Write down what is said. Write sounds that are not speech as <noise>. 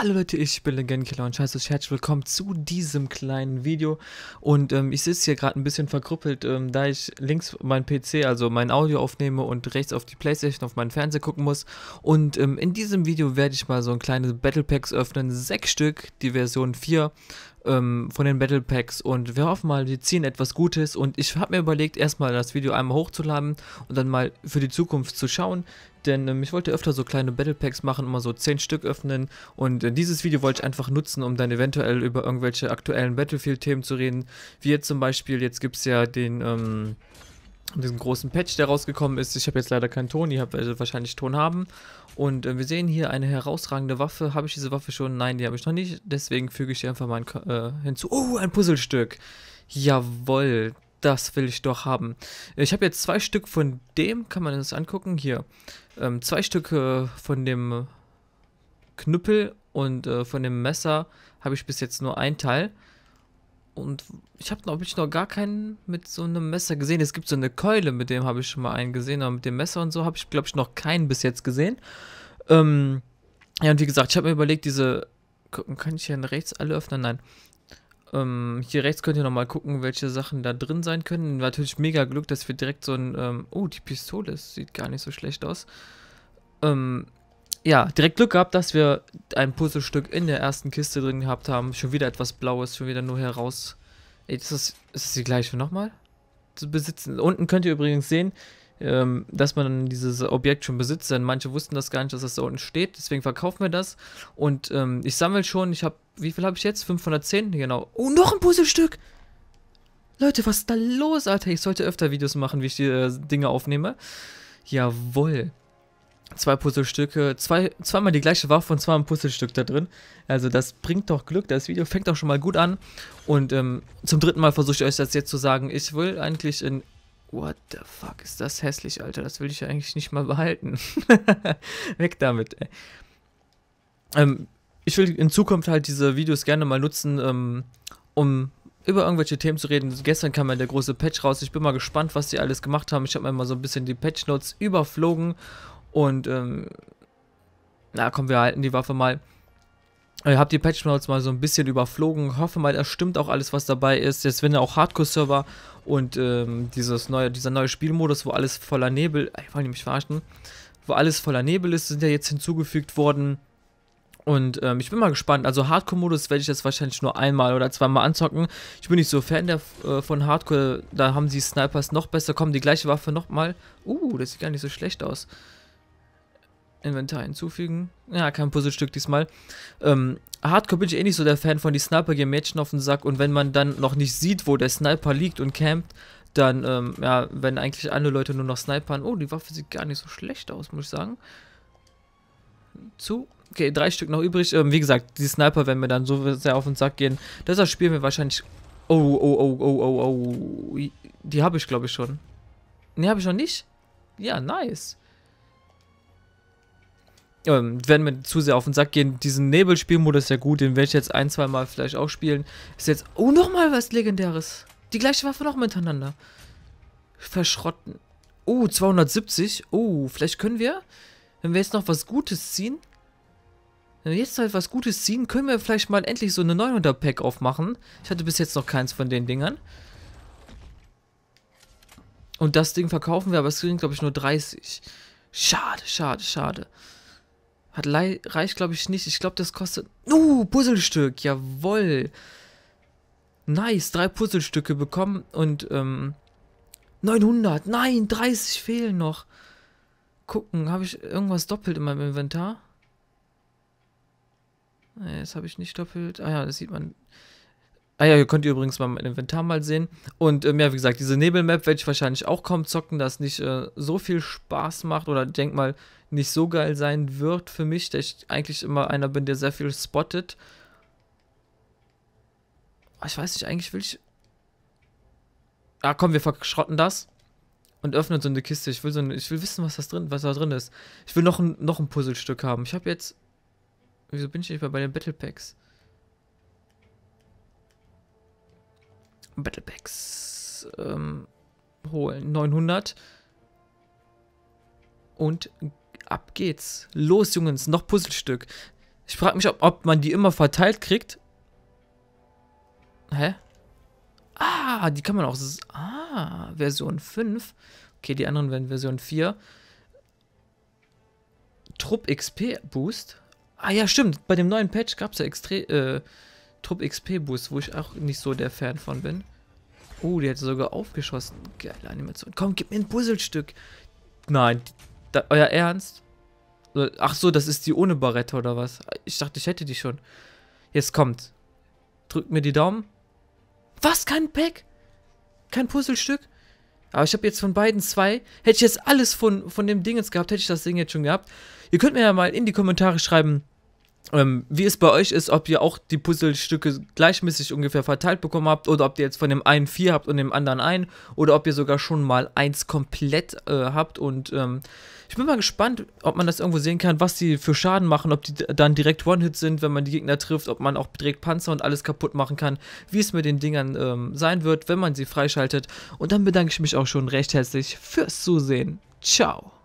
Hallo Leute, ich bin Legendkiller Genkiller und scheiß euch herzlich willkommen zu diesem kleinen Video und ähm, ich sitze hier gerade ein bisschen verkrüppelt, ähm, da ich links mein PC, also mein Audio aufnehme und rechts auf die Playstation, auf meinen Fernseher gucken muss und ähm, in diesem Video werde ich mal so ein kleines Battle Packs öffnen, sechs Stück, die Version 4 ähm, von den Battle Packs und wir hoffen mal, die ziehen etwas Gutes und ich habe mir überlegt, erstmal das Video einmal hochzuladen und dann mal für die Zukunft zu schauen, denn ähm, ich wollte öfter so kleine Battle Packs machen, immer so 10 Stück öffnen und äh, dieses Video wollte ich einfach nutzen, um dann eventuell über irgendwelche aktuellen Battlefield-Themen zu reden, wie jetzt zum Beispiel, jetzt gibt es ja den... Ähm, diesen großen Patch, der rausgekommen ist. Ich habe jetzt leider keinen Ton, ihr habt also wahrscheinlich Ton haben. Und äh, wir sehen hier eine herausragende Waffe. Habe ich diese Waffe schon? Nein, die habe ich noch nicht. Deswegen füge ich die einfach mal äh, hinzu. Oh, ein Puzzlestück. Jawoll, das will ich doch haben. Ich habe jetzt zwei Stück von dem, kann man das angucken? Hier, ähm, zwei Stücke von dem Knüppel und äh, von dem Messer habe ich bis jetzt nur ein Teil. Und ich habe, glaube ich, noch gar keinen mit so einem Messer gesehen. Es gibt so eine Keule, mit dem habe ich schon mal einen gesehen, aber mit dem Messer und so habe ich, glaube ich, noch keinen bis jetzt gesehen. Ähm, ja, und wie gesagt, ich habe mir überlegt, diese. Gucken, kann ich hier rechts alle öffnen? Nein. Ähm, hier rechts könnt ihr nochmal gucken, welche Sachen da drin sein können. Natürlich mega Glück, dass wir direkt so ein. Ähm, oh, die Pistole das sieht gar nicht so schlecht aus. Ähm, ja, direkt Glück gehabt, dass wir ein Puzzlestück in der ersten Kiste drin gehabt haben. Schon wieder etwas Blaues, schon wieder nur heraus. Ey, ist das, ist das die gleiche nochmal? Zu besitzen. Unten könnt ihr übrigens sehen, ähm, dass man dieses Objekt schon besitzt, denn manche wussten das gar nicht, dass das da unten steht. Deswegen verkaufen wir das. Und ähm, ich sammle schon, ich habe, wie viel habe ich jetzt? 510? Genau. Oh, noch ein Puzzlestück! Leute, was ist da los, Alter? Ich sollte öfter Videos machen, wie ich die äh, Dinge aufnehme. Jawohl zwei Puzzlestücke, zwei, zweimal die gleiche Waffe und zweimal ein Puzzlestück da drin. Also das bringt doch Glück, das Video fängt doch schon mal gut an. Und ähm, zum dritten Mal versuche ich euch das jetzt zu sagen. Ich will eigentlich in... What the fuck, ist das hässlich, Alter. Das will ich ja eigentlich nicht mal behalten. <laughs> Weg damit, ey. Ähm, ich will in Zukunft halt diese Videos gerne mal nutzen, ähm, um über irgendwelche Themen zu reden. Gestern kam ja der große Patch raus. Ich bin mal gespannt, was die alles gemacht haben. Ich habe mir mal so ein bisschen die Patch Notes überflogen und, ähm, na komm, wir halten die Waffe mal. Ich habe die Patch Notes mal so ein bisschen überflogen. Hoffe mal, das stimmt auch alles, was dabei ist. Jetzt werden ja auch Hardcore-Server und ähm, dieses neue, dieser neue Spielmodus, wo alles voller Nebel, ich wollte mich verarschen, wo alles voller Nebel ist, sind ja jetzt hinzugefügt worden. Und ähm, ich bin mal gespannt. Also Hardcore-Modus werde ich jetzt wahrscheinlich nur einmal oder zweimal anzocken. Ich bin nicht so Fan der, äh, von Hardcore. Da haben die Snipers noch besser. Kommen die gleiche Waffe nochmal. Uh, das sieht gar nicht so schlecht aus. Inventar hinzufügen. Ja, kein Puzzlestück diesmal. Ähm, Hardcore bin ich eh nicht so der Fan von, die Sniper gehen Mädchen auf den Sack und wenn man dann noch nicht sieht, wo der Sniper liegt und campt, dann, ähm, ja, wenn eigentlich alle Leute nur noch snipern. Oh, die Waffe sieht gar nicht so schlecht aus, muss ich sagen. Zu. Okay, drei Stück noch übrig. Ähm, wie gesagt, die Sniper, werden mir dann so sehr auf den Sack gehen, deshalb spielen wir wahrscheinlich... Oh, oh, oh, oh, oh, oh. Die habe ich, glaube ich, schon. Ne, habe ich noch nicht? Ja, nice ähm, wenn wir zu sehr auf den Sack gehen, diesen Nebelspielmodus ist ja gut, den werde ich jetzt ein, zwei Mal vielleicht auch spielen. Ist jetzt, oh, nochmal was Legendäres. Die gleiche Waffe noch miteinander. Verschrotten. Oh, 270. Oh, vielleicht können wir, wenn wir jetzt noch was Gutes ziehen, wenn wir jetzt halt was Gutes ziehen, können wir vielleicht mal endlich so eine 900-Pack aufmachen. Ich hatte bis jetzt noch keins von den Dingern. Und das Ding verkaufen wir, aber es sind, glaube ich, nur 30. Schade, schade, schade. Hat reicht, glaube ich, nicht. Ich glaube, das kostet... Uh, Puzzlestück. Jawoll. Nice. Drei Puzzlestücke bekommen und, ähm... 900. Nein, 30 fehlen noch. Gucken, habe ich irgendwas doppelt in meinem Inventar? Nee, das habe ich nicht doppelt. Ah ja, das sieht man... Ah ja, ihr könnt ihr übrigens mal mein Inventar mal sehen. Und ähm, ja, wie gesagt, diese Nebelmap werde ich wahrscheinlich auch kaum zocken, da es nicht äh, so viel Spaß macht oder denk mal nicht so geil sein wird für mich, da ich eigentlich immer einer bin, der sehr viel spottet. Ah, ich weiß nicht, eigentlich will ich... Ah, komm, wir verschrotten das und öffnen so eine Kiste. Ich will so eine, ich will wissen, was das drin, was da drin ist. Ich will noch ein, noch ein Puzzlestück haben. Ich habe jetzt Wieso bin ich nicht mehr bei den Battle Packs? Battle Packs ähm, holen. 900. Und ab geht's. Los, Jungs, noch Puzzlestück. Ich frage mich, ob, ob man die immer verteilt kriegt. Hä? Ah, die kann man auch... Ah, Version 5. Okay, die anderen werden Version 4. Trupp XP Boost. Ah ja, stimmt. Bei dem neuen Patch gab es ja extrem... Äh, Trupp XP Boost, wo ich auch nicht so der Fan von bin. Oh, die hat sogar aufgeschossen. Geile Animation. Komm, gib mir ein Puzzlestück. Nein, da, euer Ernst? Äh, ach so, das ist die ohne Barrette oder was? Ich dachte, ich hätte die schon. Jetzt kommt. Drückt mir die Daumen. Was? Kein Pack? Kein Puzzlestück? Aber ich habe jetzt von beiden zwei. Hätte ich jetzt alles von, von dem Ding jetzt gehabt, hätte ich das Ding jetzt schon gehabt. Ihr könnt mir ja mal in die Kommentare schreiben, ähm, wie es bei euch ist, ob ihr auch die Puzzlestücke gleichmäßig ungefähr verteilt bekommen habt oder ob ihr jetzt von dem einen vier habt und dem anderen ein oder ob ihr sogar schon mal eins komplett äh, habt und ähm, ich bin mal gespannt, ob man das irgendwo sehen kann, was die für Schaden machen, ob die dann direkt One-Hit sind, wenn man die Gegner trifft, ob man auch direkt Panzer und alles kaputt machen kann, wie es mit den Dingern ähm, sein wird, wenn man sie freischaltet und dann bedanke ich mich auch schon recht herzlich fürs Zusehen. Ciao!